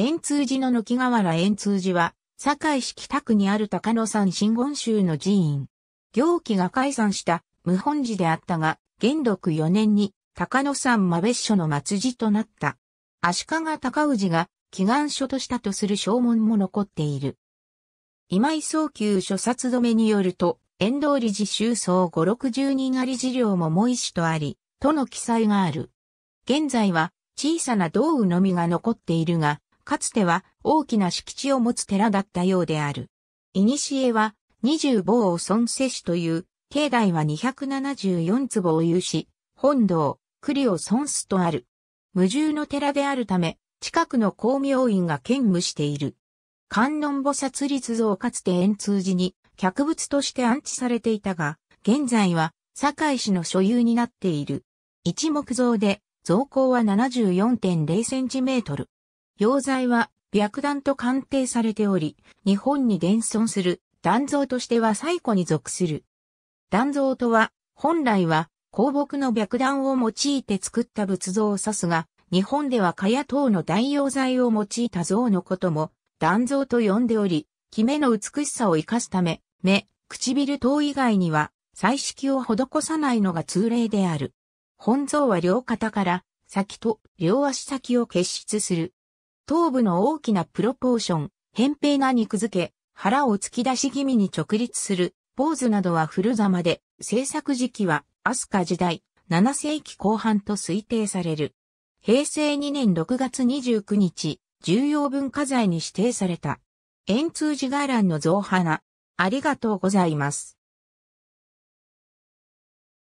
円通寺の軒河原円通寺は、堺市北区にある高野山真言宗の寺院。行基が解散した無本寺であったが、元禄4年に高野山真別所の末寺となった。足利高氏が祈願所としたとする証文も残っている。今井早急諸殺止めによると、遠通理寺修僧五六十人あり事業ももしとあり、との記載がある。現在は小さな道具のみが残っているが、かつては大きな敷地を持つ寺だったようである。古は25坊を孫世氏という、境内は274坪を有し、本堂、栗を孫すとある。無重の寺であるため、近くの光明院が兼務している。観音菩薩立像かつて円通寺に客物として安置されていたが、現在は堺市の所有になっている。一木像で、造高は74.0センチメートル。溶剤は白弾と鑑定されており、日本に伝存する弾像としては最古に属する。弾像とは、本来は鉱木の白弾を用いて作った仏像を指すが、日本では蚊や等の代用剤を用いた像のことも、弾像と呼んでおり、木目の美しさを生かすため、目、唇等以外には、彩色を施さないのが通例である。本像は両肩から、先と両足先を結出する。頭部の大きなプロポーション、扁平な肉付け、腹を突き出し気味に直立する、ポーズなどは古ざまで、制作時期は、アスカ時代、7世紀後半と推定される。平成2年6月29日、重要文化財に指定された。円通寺伽藍の造花。ありがとうございます。